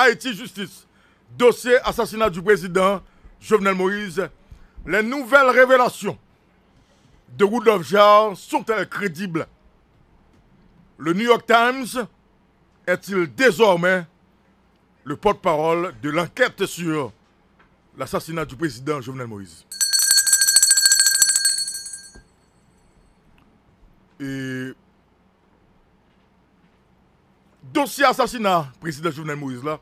Haïti Justice, dossier assassinat du président Jovenel Moïse, les nouvelles révélations de Rudolf Jarre sont-elles Le New York Times est-il désormais le porte-parole de l'enquête sur l'assassinat du président Jovenel Moïse Et dossier assassinat, président Jovenel Moïse, là,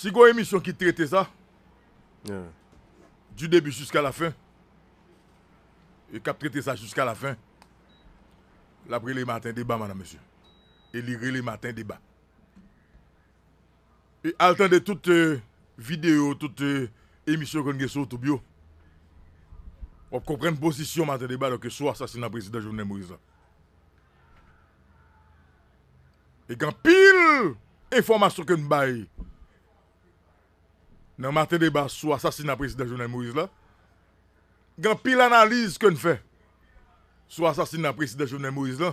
Si gwa emisyon ki trete sa, du debi jusqu'a la fin, e kap trete sa jusqu'a la fin, la prele maten deba, manan mesye. E li rele maten deba. E al ten de tout euh, video, tout emisyon euh, kon nge sou toubyo, wap kon pren posisyon maten deba loke sou asasina prezident Jounen Moïse. E kan pil informasyon kon baye, Dans le des débat sur l'assassinat du président Moïse, il y a une analyse que ne fait sur l'assassinat du président Moïse. Et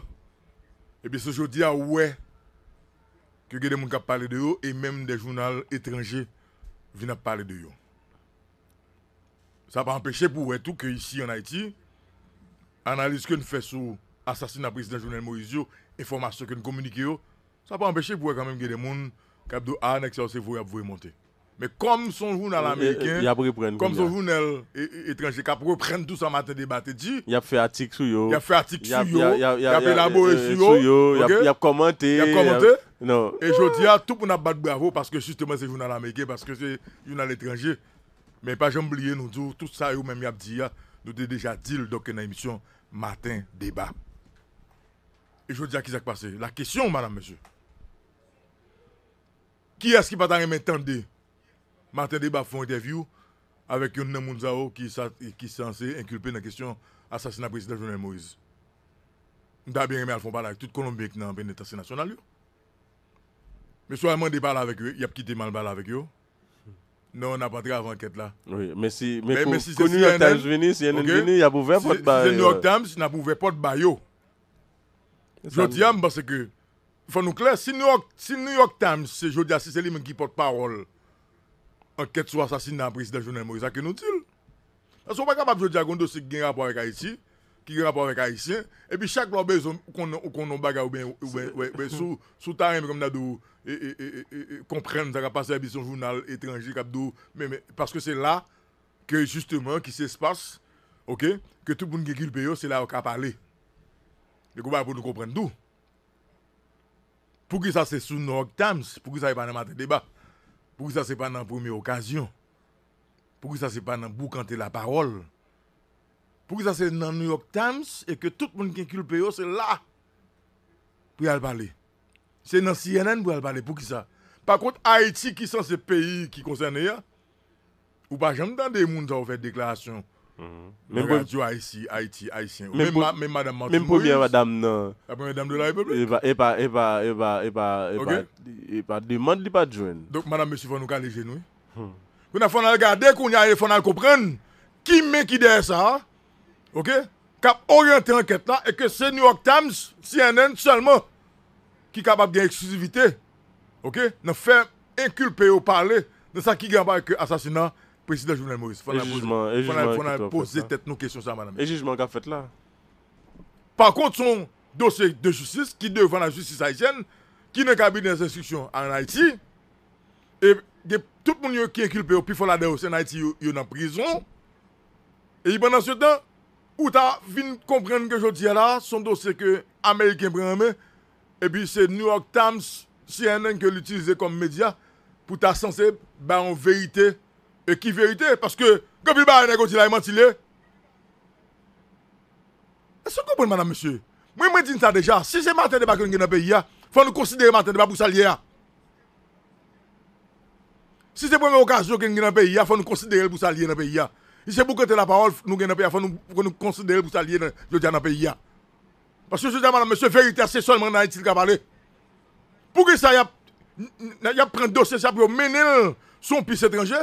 eh puis, ce jour-là, il y a des gens qui parlent de vous, et même des journaux étrangers qui viennent parler de vous. Ça n'a pas empêché pour eux tout que ici en Haïti, l'analyse que nous faisons sur l'assassinat du président Moïse, l'information que nous communiquons, ça pas empêché pour quand même que des gens qui ont fait exercice annexe à ces mais comme son journal américain, comme son journal étranger qui reprendre tout ça matin débat dit, il a fait article sur yo. Il a fait article sur yo. Il a élaboré sur yo. Il a commenté. Il a commenté. Non. Et je dis à tout pour nous battre bravo parce que justement c'est journal américain parce que c'est journal étranger. Mais pas j'oublie nous tout ça eux même il a dit nous avons déjà dit dans l'émission matin débat. Et je dis à qui ça passé La question madame monsieur. Qui est-ce qui va t'arrêter maintenant Martin Débat fait une interview avec un Mounzao qui est censé inculper dans la question assassinat président Jovenel Moïse. Nous avons bien aimé parler avec toute Colombie qui est en pénétration nationale. Mais soit on parler avec eux, il a quitté mal avec eux. Non, on n'a pas de avant enquête là. Oui, mais si, mais, mais, mais si Times venu, venu, il a ouvert porte bail. Si New York Times, il a pas de bail. Je dis parce que, il faut nous clair, si New York, si New York Times, c'est Jodia, si c'est lui qui porte parole anket sou asasin nan presidè jounè mò, zake nou til. Asou wak ap ap jò diagondo si gen rapò wèk a iti, ki gen rapò wèk a iti, epi chak lò be yon konon baga wè, sou tarèm kom nan dou, komprenn zaka pasè wèk ap yon jounal etranjik ap dou, mè mè, paske se la, ke justement ki se spas, ke tout bunge kilpe yo, se la wak ap ale. Eko wak ap nou komprenn dou. Pou ki sa se sou nou, pou ki sa yon panè matè debat. Pour ça, c'est pas dans la première occasion. Pour ça, c'est pas dans de la parole. Pour ça, c'est dans New York Times et que tout le monde qui est culpé, oh, c'est là pour aller parler. C'est dans CNN pour aller parler. Pour ça Par contre, Haïti, qui sont ces pays qui concernent, hein? ou pas, j'entends des gens qui ont fait des déclarations. Mwen pou vyè wadam nan Mwen pou vyè wadam nan E pa, e pa, e pa E pa, deyman li pa jwen Dok mwen a fwana gade kwen a yon fwana koupren Ki men ki dey sa Ok, kap oryente anket la E ke se New York Times, CNN selman Ki kap ap gen eksklusivite Ok, nan fèm Enkulpe ou pale Nan sa ki gyan pa e ke asasinan Presiden Joumen Moris, fwana fwana fwana pose tet nou kesyon sa manan. E jizman ka fet la. Par kont son dosye de jousis, ki devan la jousis Haitien, ki ne kabili nan s'instruction an Haiti, e de tout moun yo ki e kulpe yo, pi fwana de yo se Haiti yo nan prizon, e jipan nan se den, ou ta vin komprenne ke joti ya la, son dosye ke Ameriken premen, e pi se New York Times, CNN ke l'utilize kom media, pou ta sanse, ba en veyite, et qui vérité, parce que quand il va négocier, il mentir. Est-ce que vous comprenez, madame, monsieur Moi, je dis ça déjà. Si c'est matin de débat dans le pays, il faut nous considérer matin de pas pour s'allier. Si c'est première occasion que nous dans le pays, il faut nous considérer pour s'allier dans le pays. Si c'est pour la parole, nous dans pays, il faut nous considérer pour s'allier dans le pays. Parce que je dis, madame, monsieur, vérité, c'est seulement dans Haïti qu'il Pour ça, il y a, y a prendre un dossier, ça pour mener son piste étranger.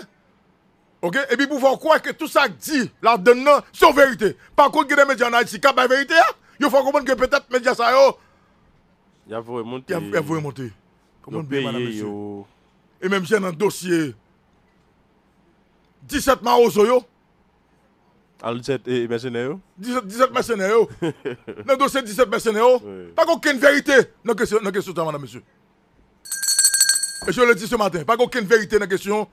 Ok? Et puis pouvoir croire que tout ça dit là-dedans, c'est vérité. Par contre, il y a des médias en Haïti qui vérité. Hein? Il faut comprendre que peut-être les médias ça. Il y a vraiment monter. Il y a voué monter. Comment bien, madame, monsieur? Et même si dans un dossier 17 maroso, 17 mercenaires. 17 mercenaires. Dans le dossier 17 mercenaires. Pas aucune vérité dans la question, madame, monsieur. Et je le dis ce matin, pas aucune vérité dans la question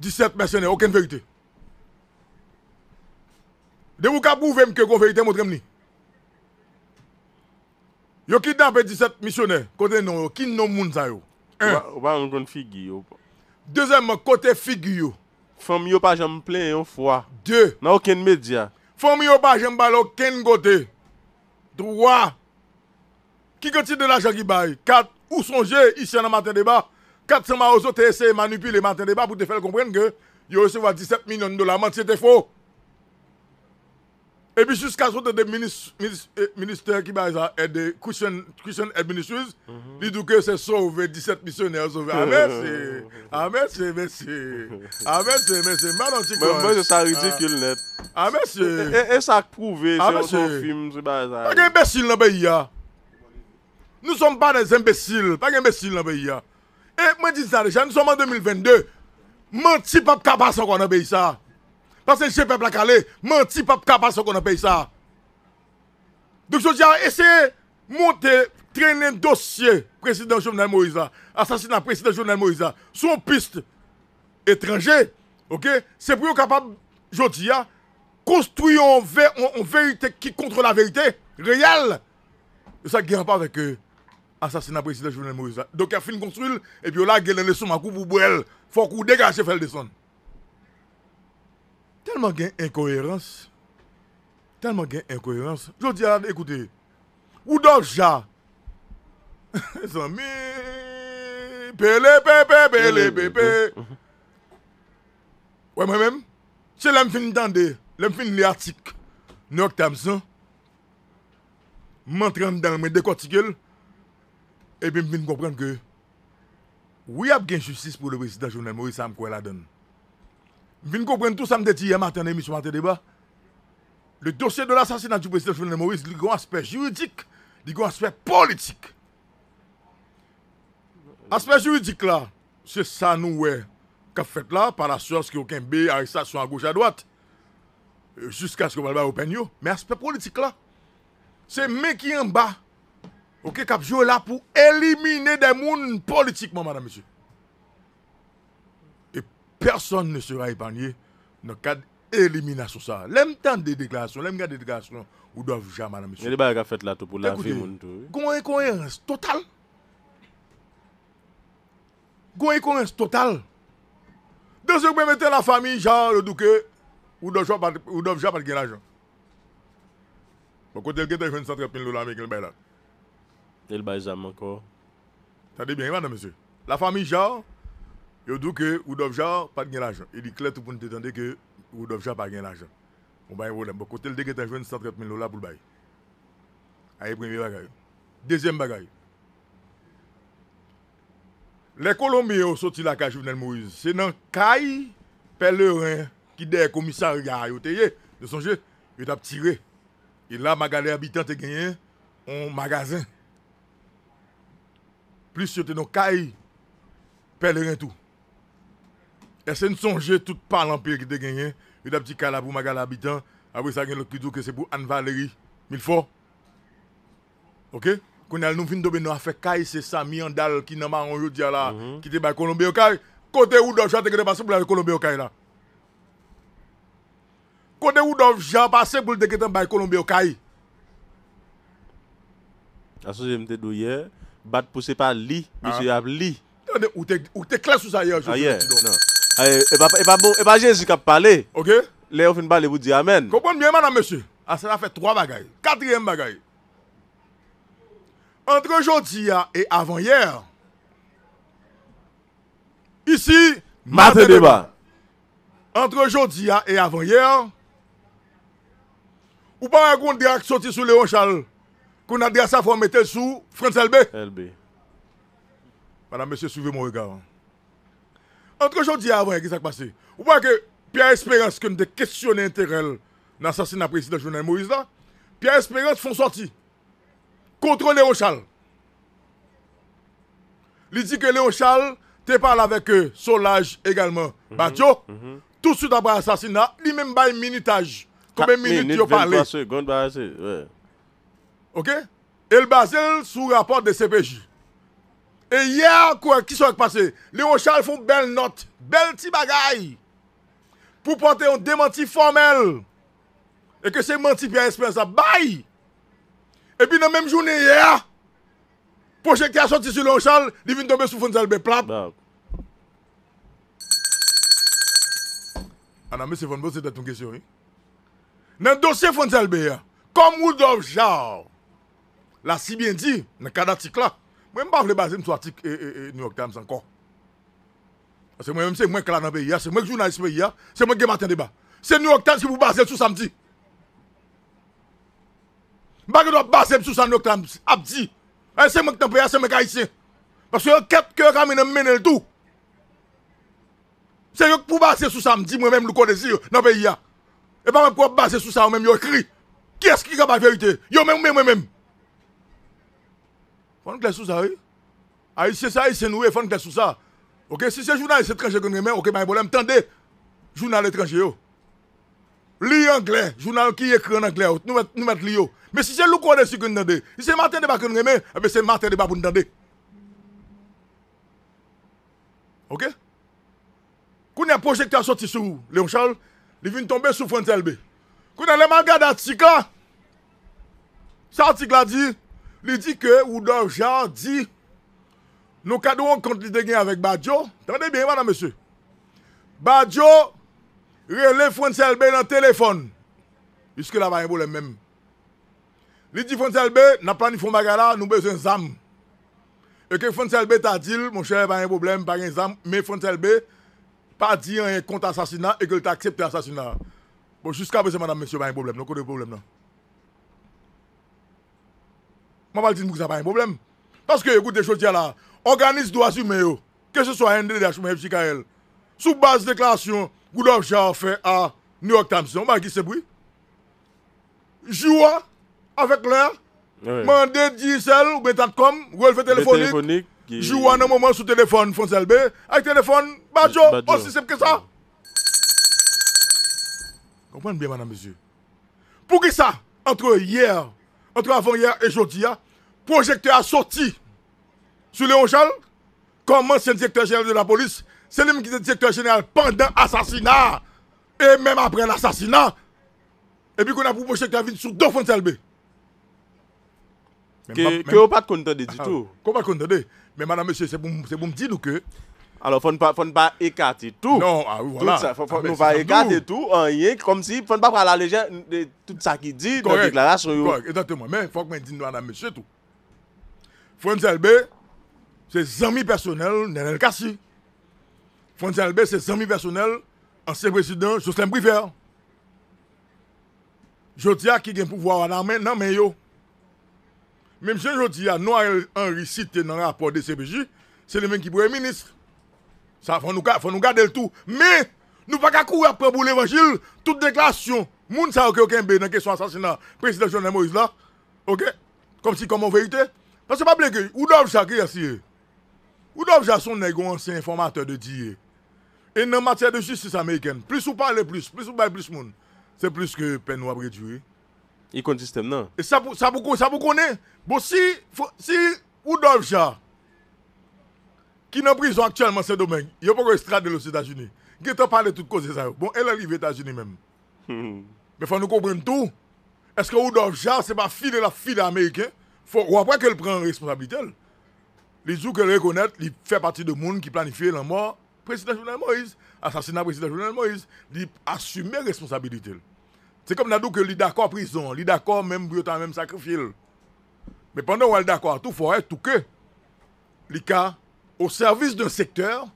17 misioner, oken verite. De wou ka bouvem ke kon verite motrem ni. Yo ki dame 17 misioner, kote non yo, kin non moun zay yo. 1. Ou ba yon kon figi yo. Dezem, kote figi yo. Fon mi yo pa jem plen yon fwa. 2. Nan oken media. Fon mi yo pa jem balo ken gote. 3. Ki ke ti de la jay ki bay. 4. Ou sonje, isye nan maten de ba. 5. Kat seman ou zo te ese manipile, mantene ba pou te fel kompren ge, yo ese va 17 milyon dolar man, se te fo. E bi jous ka sote de e, minister ki ba e zan, et de Christian administration, mhm. li dou ke se sove 17 misyoner sove. A ah, mersi, a ah, mersi, mersi. A ah, mersi, mersi, mersi, mersi. Mwen jous sa ridikil net. A mersi. E, e, e sa kouve se yon film si ba e zan. Pake embesil nan be yi ya. Nou som pa de embesil. Pake embesil nan be yi ya. Et eh, moi, dis ça, déjà, nous sommes en 2022. Menti, pas capable de qu'on a payé ça. Parce que je peuple la calé, menti, pas capable de qu'on a payé ça. Donc, je dis, ah, essayez de monter, traîner un dossier, président Jovenel Moïse, assassinat président Jovenel Moïse, sur une piste étrangère. Ok? C'est pour être capable, je dis, ah, construire une vérité qui contre la vérité réelle. Et ça ne n'a pas avec eux. Asasina preside Jounel Moriza. Dok ya fin konstruyil, epi yo la gelene sou makou pou bou el, fok ou dekache fel de son. Telman gen enkoherans. Telman gen enkoherans. Jodi a la de ekoute. Ou doja? E son mi... Pele, pele, pele, pele, pele. Ouye mwen? Che lem fin ntande, lem fin li atik, nou ak tam san, mantran dan mwen dekotik el, E bim vin komprende ke, we ap gen justice pou le prezident Jounel Moïse am kwen la den. Vin komprende tout sa m deti yè maten emi sou maten debat. Le dosye de l'assassinat di prezident Jounel Moïse, li gwen aspej juridik, li gwen aspej politik. Aspej juridik la, se sa nou we, ka fèt la, pa la sòs ki okèm be, a y sa sou an goj a dwat, jusqu'a sko valba open you, men aspej politik la, se me ki yon ba, Ou ke kapjou la pou elimine de moun politikman, madame sè. E person ne se ray panye, nan kad elimina sou sa. Lem tan dedeklasyon, lem gen dedeklasyon, ou do avja, madame sè. Mè di ba yon ka fèt la tout pou la fi moun tout. Ekouti, gwen kwen s total. Gwen kwen s total. Dè se yon kwen mette la fami, jan, le duke, ou do avja pati gen ajan. Mè kote, gen te jwen satre pin loulan, mè gen bè la. El bay zam anko. Tade bien, madame monsieur. La fami jao, yo dou ke ou dov jao pat gen lajan. E di klet pou nou te tende ke ou dov jao pat gen lajan. Mwen bay yon bonen. Boko, tel deke ten jwen 130.000 lola pou l bay. Aye, premi bagay. Dezem bagay. Le kolombi yo soti la ka jivnen mouize. Se nan kay peleran ki de komisari gaya yo te ye. Yo sanje, yo tap tire. E la magade abitante genyen on magazin. Plis yote nou kay pele gen tou. E se n sonje tout palan piye ki te gen yen. Yote ap ti kay la pou magal la bitan. Apo yote sa gen lò ki djou ke se pou Anne Valérie. Mil fò. Ok? Kwen al nou fin dobe nou afe kay se sami yon dal ki nanman anjou diya la. Mhm. Ki te bay Kolombe yo kay. Kote ou dof jan te gen de basse pou la bay Kolombe yo kay la. Kote ou dof jan passe pou l de gen ten bay Kolombe yo kay. Aso jem te dou ye... bat pour c'est pas li, monsieur a ah. li. Attendez, ou t'es ou t'es clair sur ça hier, je ah, non. Ah, et pas bah, et pas bon, et pas Jésus qui a parlé. OK. Les on parler vous dit amen. Comprenez bien madame monsieur. Ah ça fait trois bagailles. Quatrième bagaille. Entre aujourd'hui et avant hier. Ici, matin débat. Entre aujourd'hui et avant hier. Ou pas un contrat qui sorti sous Léon Charles qu'on dit à faut mettre sous France LB. LB. Madame, monsieur, suivez mon regard. Hein. Entre aujourd'hui et avant, qu'est-ce qui s'est passé Vous voyez que Pierre Espérance, que nous questionné intérêt dans l'assassinat président journal Moïse, là, Pierre Espérance font sortir contre Léon Charles. Il dit que Léo Charles tu parles avec euh, Solage également, mm Tout de suite après l'assassinat, lui-même, il bah, minutage. Combien de minutes il a parlé Ok? El Basel sou rapport de CPJ. E yè, kwa, ki sou ak pase? Leon Charles foun bel not, bel ti bagay! Pou pwante yon demanti formel! E ke se manti pi a espè sa bay! E pi nan menm jounen yè! Pojekte a son tisu Leon Charles, li vin tombe sou fon selbe plat! An ah non, ame se fonbe, se te ton kesyon, yon? Nan dosye fon selbe yè! Kom wou dov chow! Là, si bien dit, dans le cas là, moi je ne vais pas baser sur l'article euh, euh, euh, New York Times encore. Parce que moi-même, c'est moi qui là dans le pays, c'est moi qui dans journaliste pays, c'est moi qui matin débat. C'est New York Times qui vous base sur samedi. Je ne veux pas baser sur samedi, New York Times. Abdi. Eh, c'est moi qui dans le c'est moi qui haïtien. Parce que quête que quand même mène le tout. C'est qui pour baser sur samedi, moi-même, le connais dans le pays. Hein. Et pas même pour baser sur ça, moi-même, yo écrit. Qui est-ce qui a la vérité Yo même, moi-même. Quand kle sou ah ah, sa yi. A yi se sa, a yi se nou e, fon kle sou sa. Ah. Ok, si journal, jounalist etranje kon remen, ok, may ben, bolem, tende, jounal etranje yo. Li anglais, journal qui écrit en anglais, oh, nous mettons nous li Mais si c'est le qu'on est sur qu'on Si c'est Martin Débat que nous eh bien c'est Martin Débat pour nous entendre. Ok? Quand un projecteur sorti sur Léon Charles, il vient tomber sur Franz Elbe. Quand on a les magas d'Artica, ça article a dit, il dit que Oudor Jean dit Nous cadrons contre les gagner avec Badjo. Attendez bien, madame, monsieur. Badjo, relève Fonse B dans le téléphone. Puisque là, il y a un problème même. Il dit Fonse B n'a pas de fonds nous besoin d'un Et que Fonse B a dit, mon cher, il y a un problème, pas un ZAM. Mais Fonse B pas dit un compte assassinat et que t'a accepté l'assassinat. Bon, jusqu'à présent, madame, monsieur, il y a un problème. il y a un problème, non. Je vais dire que ça pas un problème. Parce que, écoutez, je dis là, organisme doit assumer, que ce soit NDDH ou FJKL, sous base de déclaration, Goudov devez fait à New York Times. On va qui c'est bruit. Joue avec l'air, mandé diesel ou Betacom, relevé téléphonique. Joue un moment sous téléphone, Fonselbe, B, avec téléphone, Badjo, aussi simple que ça. Comprenez bien, madame, monsieur. Pour qui ça, entre hier entre avant-hier et aujourd'hui, hein, projecteur a sorti sur Léon Jal, comme ancien directeur général de la police. C'est lui qui était directeur général pendant l'assassinat et même après l'assassinat. Et puis qu'on a proposé que tu sur deux fonds de Que vous pas contenté du ah, tout. Qu'on pas Mais madame, monsieur, c'est pour, me dire que alo fon pa ekate tou, fon pa ekate tou, an yek, konm si fon pa pa la lejen, tout sa ki di, kon deklarasyon yo. Korrekt, korrekt, edante mwen men, fok men di nou anan mesye tou. Fon zelbe, se zami personel, nen el kasi. Fon zelbe, se zami personel, an se president, Joslem Privel. Jotia ki gen pouvwa anan men, nan men yo. Mem se Jotia, nou anan resite nan rapor de CBJ, se le men ki pouve ministre. Fon nou gade l'tou. Me, nou pa kakou apre pou levajil, tout deklasyon. Moun sa wak yo kenbe nan kesyon asasina presidasyon nan Moïse la. Ok? Kom si komon veyite. Nan se pa bleke, Oudovja ki yasiye. Oudovja son negon se informateur de diye. E nan mater de justice Ameriken. Plis ou pale plis, plis ou bay plis moun. Se plis ke pen wapre djouye. Ikon distem nan. E sa pou konen. Bo si Oudovja... Ki nan prizon aktyalman se domen, yo pou re-estrade le sou Etat-Unis. Ge te parle tout kose sa yo. Bon, el a li ve Etat-Unis mem. Be fwa nou koubren tout. Eske ou dofja, se pa fi de la fi de Ameriken, fwa prek el pren responsabilite. Li zou ke rekonet, li fe pati de moun ki planifiye lan mor, presidasyonel Moïse, asasyonel presidasyonel Moïse, li asume responsabilite. Se kom nan do ke li dakwa prizon, li dakwa mem brutan, mem sakrifil. Be pandon wèl dakwa tout, fwa re touke li ka, au service d'un secteur,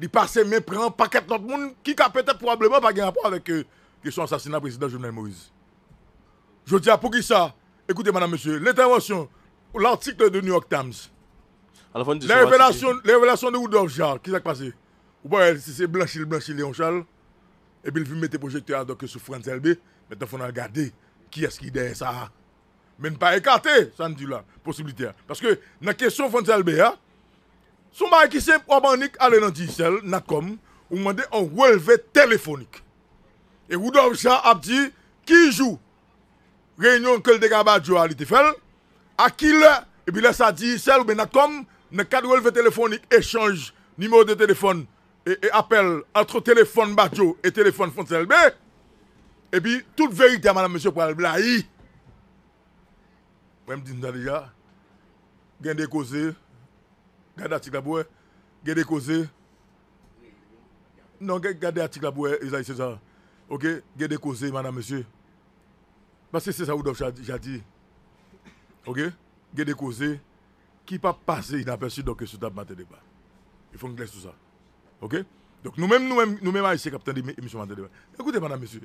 il passe un paquet d'autres monde qui a peut-être probablement pas de rapport avec la euh, question assassinat président Jovenel Moïse. Je dis à pour qui ça Écoutez, madame, monsieur, l'intervention, l'article de New York Times, les révélations, de de Woodrow ce qui s'est passé Ou pas, c'est le blanchi, Léon Charles, et puis il veut mettre le projecteur donc, sur France LB, maintenant il faut regarder qui est-ce qui est derrière ça. Mais ne pas écarter, ça ne dit là, possibilité. Parce que dans la question France LB, hein, son mari qui s'est on panique, aller dans nakom Natcom, on un relevé téléphonique. Et Rudolf Jean a dit, qui joue Réunion que le dégât a été fait, à qui le, et puis là, ça dit, celle ou bien Natcom, le cadre relevé téléphonique, échange numéro de téléphone et, appel entre téléphone Badjo et téléphone Fonselbe. Et puis, toute vérité madame, monsieur, pour le blahi. Moi, je me dis déjà, il y a des causes. Gade atik la bouè, gade koze. Non, gade atik la bouè, eza isye sa. Ok, gade koze, mada monsye. Basi se sa ou dof jadi. Ok, gade koze. Ki pa pase, inapensi doke suta bante deba. E fon gles sou sa. Ok, nou menman isye kapten di mishou bante deba. Ekoute mada monsye.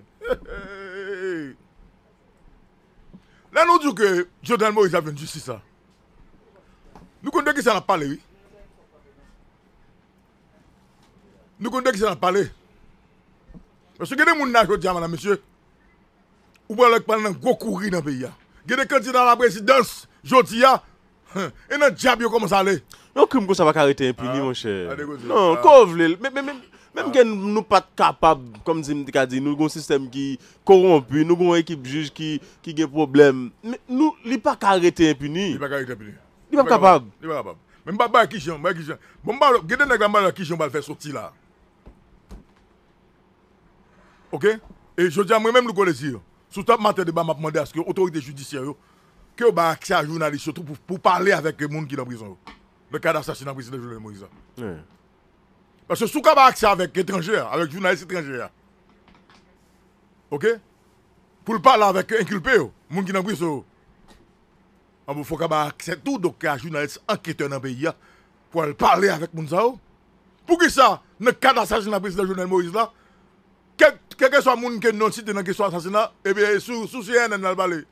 La nou djou ke joden mo isya venjou si sa. Nou konde gisa la pale oui. nous connaissons qui pas parler. Parce que des gens qui madame, monsieur, ou bien parler parlent gros dans le pays. Hein. Il à la présidence, jodia hein. hein. et dans le diable, comment ça à Non, comme ça va arrêter impuni, ah, mon cher. Non, ah. mais même si ah. nous sommes pas capables, comme dit, nous avons un système qui corrompu, nous avons une équipe juge qui, qui a des problèmes. Mais nous, il n'est pas arrêter impuni. Il n'est pas arrêter impuni. Il n'est pas capable. Il pas capable. Même pas qui pas qui Bon, bah, qui le faire sortir là. Ok Et je dis à moi-même, le connaissez. Sous ta matin de bas, m'a demandé à ce que l'autorité judiciaire, que vous bah, accès à journalistes, surtout pour, parler avec les gens qui sont en prison. Le cas d'assassinat président Jovenel Moïse. Parce que si vous avez bah, accès avec étrangers, avec journalistes étrangers, ok Pour parler avec inculpés, les gens qui sont en prison, il ah, faut avoir bah, accès tout, donc à journalistes enquêteurs dans le pays, pour parler avec les gens. Pour que ça, le cas d'assassinat président Jovenel Moïse, là, quel que soit le monde qui est non cité dans question assassinat, et eh bien sous, sous CNN, il parle.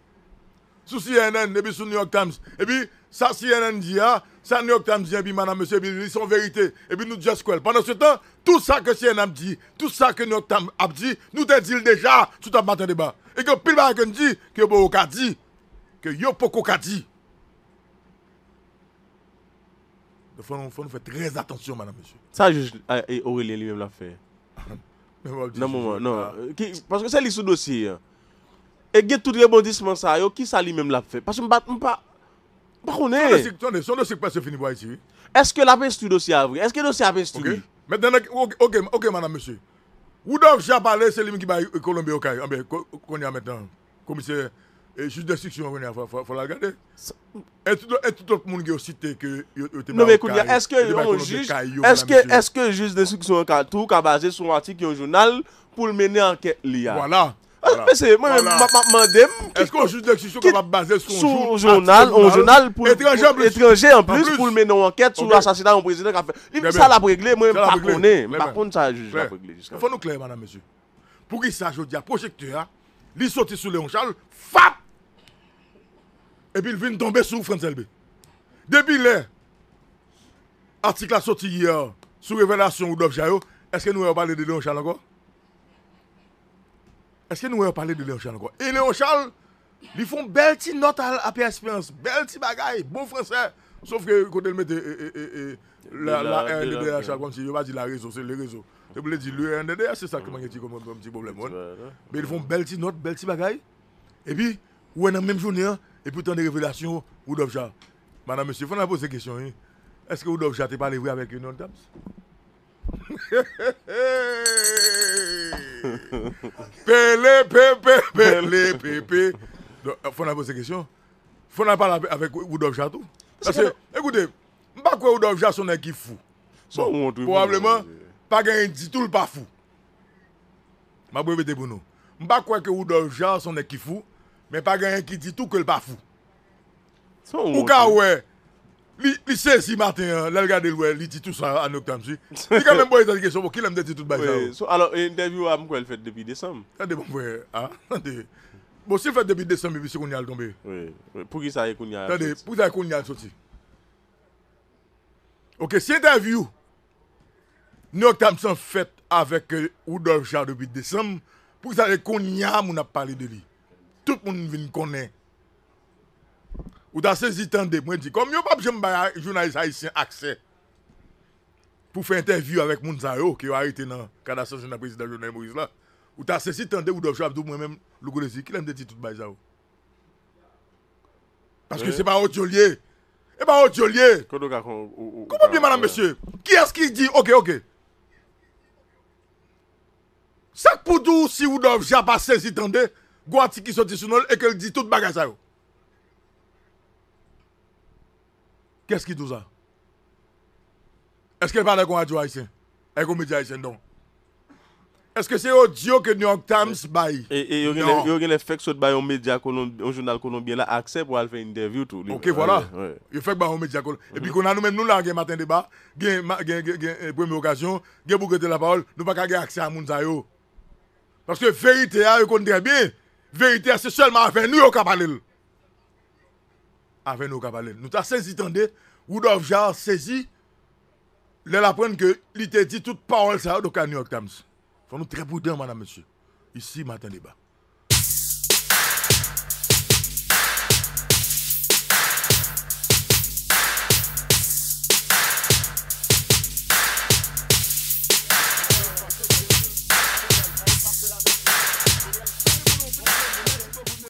Sous CNN, et puis sous New York Times. Et puis, ça CNN dit, ah, ça New York Times dit, et puis madame, monsieur, ils sont vérité. Et puis nous just quoi. Pendant ce temps, tout ça que CNN dit, tout ça que New York Times a dit, nous te dit déjà, tout à matin débat. Et que pile qu'on dit, que bon, dit, que yo poko dit. Il faut, faut nous faire très attention, madame, monsieur. Ça, juge euh, Aurélie lui-même l'a fait. Non, non, non. Ah. Euh, parce que c'est l'issue dossier. Hein. Et il y a tout rebondissement ça. Qui ça lui-même l'a fait Parce que je ne sais pas. Bah, on est. Son dossier n'est pas fini pour ici. Est-ce que la peste du dossier a Est-ce que le dossier a peste Maintenant, ok, ok, madame, monsieur. Où donc j'ai parlé, c'est lui qui va Colombie au Caire. Ah, ben, y a maintenant Commissaire. Jus de stiksyon vwene, fwa la gade. Et tout ot moun ge yo site ke yo te ba ou kari. Non me kou diya, eske jus de stiksyon kato ki a baze sou atik yo jounal pou l meni anket liya. Wala. Mwen dem, eske jus de stiksyon ki a baze sou jounal ou jounal pou l meni anket sou asasida yon prezident. Li sa la bregle, mwen pa kone. Mwen pa kone sa la bregle. Fw nou kleye, mwen a mesu. Pou ki sa jodia projekte ya, li soti sou le yon chal, FAP! Epi l vin tombe sou fransel be. Depi le, artikla soti gya, sou revelasyon ou dof jayou, eske nou e w pale dile on chal ankon? Eske nou e w pale dile on chal ankon? E le on chal, li fon bel ti not api espans, bel ti bagay, bo fransè, saf ke kote l met e, e, e, e, la en de de an chal kon si, yo ba di la rezo, se le rezo. Se pou le di l e en de de, se sakman ye ki kon mwen ton ti problemon. Be li fon bel ti not, bel ti bagay, epi, ou en an menm jouni an, E pou tan de revelasyon, Wou Dovja. Manan, monsi, fò nan pose kèsyon yon. Eske Wou Dovja te palevwe avèk yon? Pele, pepe, pele, pepe. Fò nan pose kèsyon? Fò nan palevwe avèk Wou Dovja tou? Ekoutè, mba kwe Wou Dovja sonè ki fou. Probableman, pa gen yon ditoul pa fou. Ma bouye vete bou nou. Mba kwe ke Wou Dovja sonè ki fou. Men pa gen yon ki titou ke l pa fou. Ou ka ou e, li se si maten, lal gade l wè, li titou sa an oktam si. Li ka men boye sa di kesyon, bo ki l am de titou d'bajan ou. So, alo, e interview am kwen fet depi desem. Tante bon mwen, ha? Tante. Bo, si fet depi desem, ebi se kon nyal tombe. Oui, oui. Pou ki sa e kon nyal. Tante, pou ki sa e kon nyal soti. Ok, si interview, an oktam san fet avek ou euh, dorja depi desem, pou ki sa e kon nyal moun ap pale deli. Sout moun vin konen Ou ta sezitande mwen di Komi yo bab jem bayan jounalize haisyen akse Pou fe intervyu avek moun zayou Ki yo a ite nan Kada sezitande prezident jounalize moun Ou ta sezitande ou dofjab Mwen men lukonezi Kilem deti tout bayan Paske se ba o tjolye E ba o tjolye Kou moun biye manan mesye Ki eski di Sak poudou si ou dofjab A sezitande Gouati qui sortit sur nous et qu'elle dit tout bagage ça. Qu'est-ce qui dit ça? Est-ce qu'elle parle avec un radio haïtien? Avec un média haïtien, non. Est-ce que c'est audio que New York Times baille? Et il y a l'effet que baille un média, un journal colombien là, accès pour faire une interview tout. Ok, voilà. Il fait que un média colombien. Et puis mm-hmm. qu'on a nous-mêmes, nous là, un matin débat, une eh, première occasion, une bouquet de la parole, nous n'avons pas accès à Mounsayo. Parce que vérité, il hein, connaît bien. Vérité, c'est seulement avec nous au cabalil. Avec nous au cabalil. Nous t'as saisi, attendez, Rudolf Jarre saisi, il apprend que il dit toute parole ça, au New York Times. Faut nous très prudents, madame, monsieur. Ici, matin débat.